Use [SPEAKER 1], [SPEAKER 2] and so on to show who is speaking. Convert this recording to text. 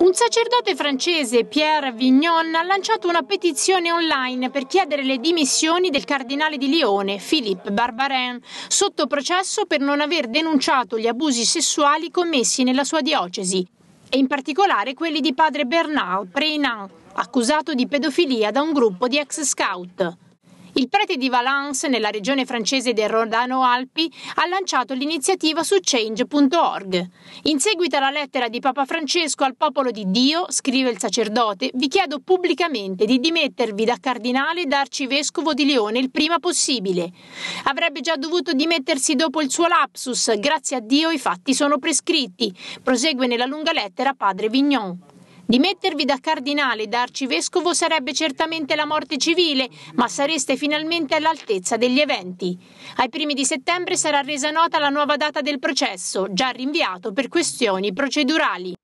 [SPEAKER 1] Un sacerdote francese, Pierre Vignon, ha lanciato una petizione online per chiedere le dimissioni del cardinale di Lione, Philippe Barbarin, sotto processo per non aver denunciato gli abusi sessuali commessi nella sua diocesi, e in particolare quelli di padre Bernard Preinat, accusato di pedofilia da un gruppo di ex scout. Il prete di Valence, nella regione francese del Rodano-Alpi, ha lanciato l'iniziativa su change.org. In seguito alla lettera di Papa Francesco al popolo di Dio, scrive il sacerdote, vi chiedo pubblicamente di dimettervi da cardinale e da arcivescovo di Leone il prima possibile. Avrebbe già dovuto dimettersi dopo il suo lapsus, grazie a Dio i fatti sono prescritti, prosegue nella lunga lettera padre Vignon. Dimettervi da cardinale e da arcivescovo sarebbe certamente la morte civile, ma sareste finalmente all'altezza degli eventi. Ai primi di settembre sarà resa nota la nuova data del processo, già rinviato per questioni procedurali.